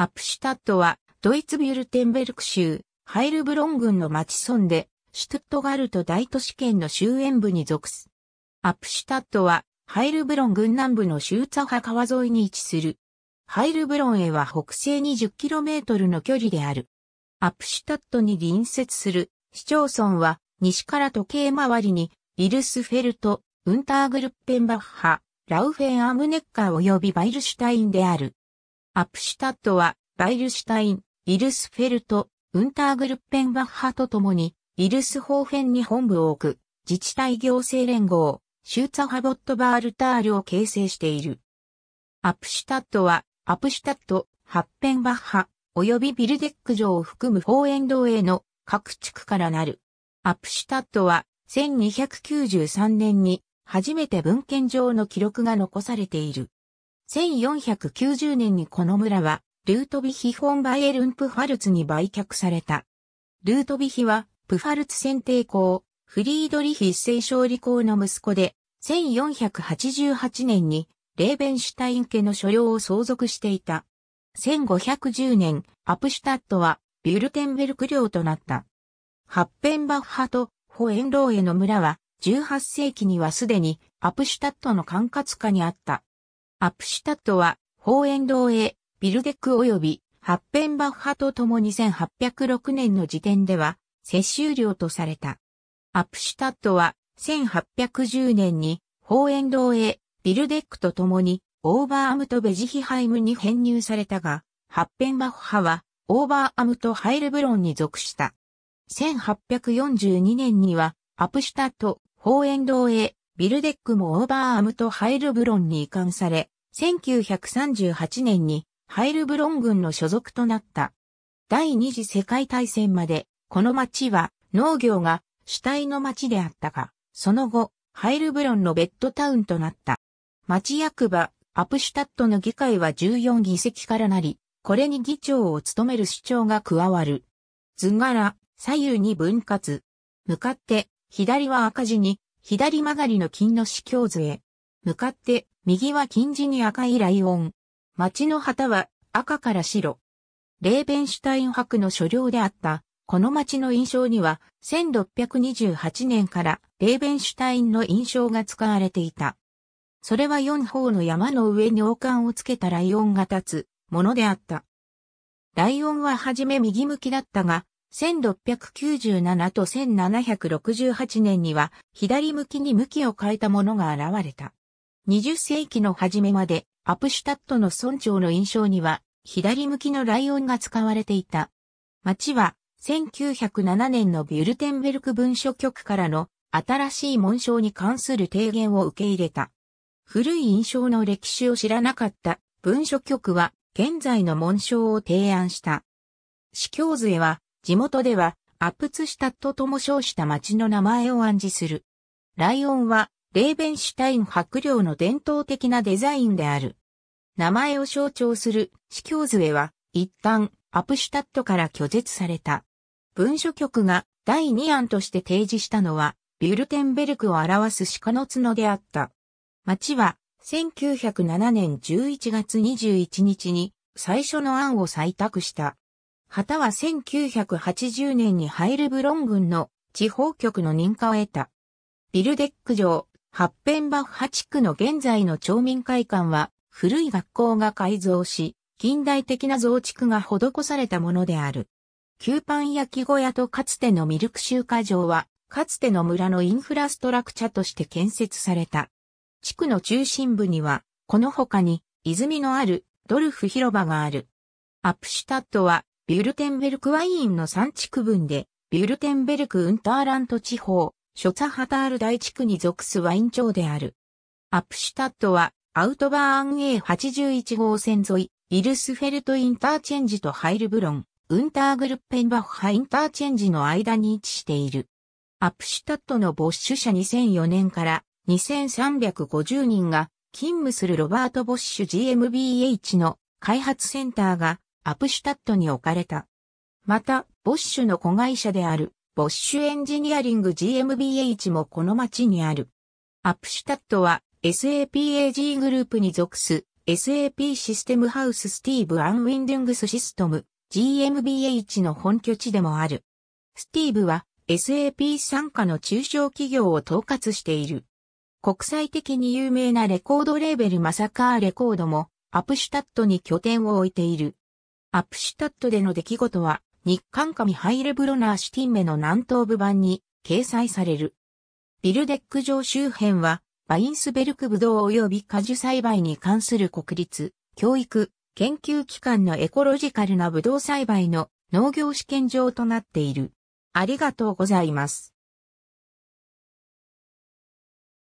アップシュタットは、ドイツビュルテンベルク州、ハイルブロン郡の町村で、シュトットガルト大都市圏の終焉部に属す。アップシュタットは、ハイルブロン郡南部のシューツァハ川沿いに位置する。ハイルブロンへは北西 20km の距離である。アップシュタットに隣接する市町村は、西から時計回りに、イルスフェルト、ウンターグルッペンバッハ、ラウフェンアムネッカー及びバイルシュタインである。アプシュタットは、バイルシュタイン、イルスフェルト、ウンターグルッペンバッハと共に、イルスホーフェンに本部を置く、自治体行政連合、シューツァハボットバールタールを形成している。アプシュタットは、アプシュタット、ハッペンバッハ、及びビルデック城を含む方園道への各地区からなる。アプシュタットは、1293年に初めて文献上の記録が残されている。1490年にこの村は、ルートビヒン・バイエルン・プファルツに売却された。ルートビヒは、プファルツ選定校、フリードリヒ一世勝利校の息子で、1488年に、レーベンシュタイン家の所領を相続していた。1510年、アプシュタットは、ビュルテンベルク領となった。ハッペンバッハとホエンローエの村は、18世紀にはすでにアプシュタットの管轄下にあった。アプシュタットは、ホーエン堂へ、ビルデック及び、ハッペンバッハと共に1806年の時点では、接収量とされた。アプシュタットは、1810年に、ホーエン堂へ、ビルデックと共に、オーバーアムとベジヒハイムに編入されたが、ハッペンバッハは、オーバーアムとハイルブロンに属した。1842年には、アプシュタット、ホーエン堂へ、ビルデックもオーバーアームとハイルブロンに移管され、1938年にハイルブロン軍の所属となった。第二次世界大戦まで、この町は農業が主体の町であったが、その後、ハイルブロンのベッドタウンとなった。町役場、アプシュタットの議会は14議席からなり、これに議長を務める主張が加わる。図柄、左右に分割。向かって、左は赤字に、左曲がりの金の死郷図へ。向かって、右は金地に赤いライオン。町の旗は赤から白。レーベンシュタイン博の所領であった、この町の印象には、1628年からレーベンシュタインの印象が使われていた。それは四方の山の上に王冠をつけたライオンが立つものであった。ライオンははじめ右向きだったが、1697と1768年には左向きに向きを変えたものが現れた。20世紀の初めまでアプシュタットの村長の印象には左向きのライオンが使われていた。町は1907年のビュルテンベルク文書局からの新しい紋章に関する提言を受け入れた。古い印象の歴史を知らなかった文書局は現在の紋章を提案した。司教図へは地元では、アップツシュタットとも称した町の名前を暗示する。ライオンは、レーベンシュタイン白領の伝統的なデザインである。名前を象徴する司教杖は、一旦、アプシュタットから拒絶された。文書局が第2案として提示したのは、ビュルテンベルクを表す鹿の角であった。町は、1907年11月21日に最初の案を採択した。旗は1980年にハイルブロン軍の地方局の認可を得た。ビルデック城、ハッペンバッハ地区の現在の町民会館は、古い学校が改造し、近代的な増築が施されたものである。旧パン焼き小屋とかつてのミルク集荷場は、かつての村のインフラストラクチャとして建設された。地区の中心部には、この他に、泉のあるドルフ広場がある。アップシュタットは、ビュルテンベルクワインの3地区分で、ビュルテンベルクウンターラント地方、ショツハタール大地区に属すワイン町である。アップシュタットは、アウトバーン A81 号線沿い、イルスフェルトインターチェンジとハイルブロン、ウンターグルッペンバッハインターチェンジの間に位置している。アップシュタットのボッシュ社2004年から2350人が勤務するロバート・ボッシュ GmbH の開発センターがアプシュタットに置かれた。また、ボッシュの子会社である、ボッシュエンジニアリング GmbH もこの町にある。アプシュタットは、SAPAG グループに属す、SAP システムハウススティーブ・アンウィンディングスシステム、GmbH の本拠地でもある。スティーブは、SAP 傘下の中小企業を統括している。国際的に有名なレコードレーベルマサカーレコードもアプシュタットに拠点を置いている。アップシュタットでの出来事は、日刊紙ハイレブロナーシティンメの南東部版に掲載される。ビルデック城周辺は、バインスベルクブドウ及び果樹栽培に関する国立、教育、研究機関のエコロジカルなブドウ栽培の農業試験場となっている。ありがとうございます。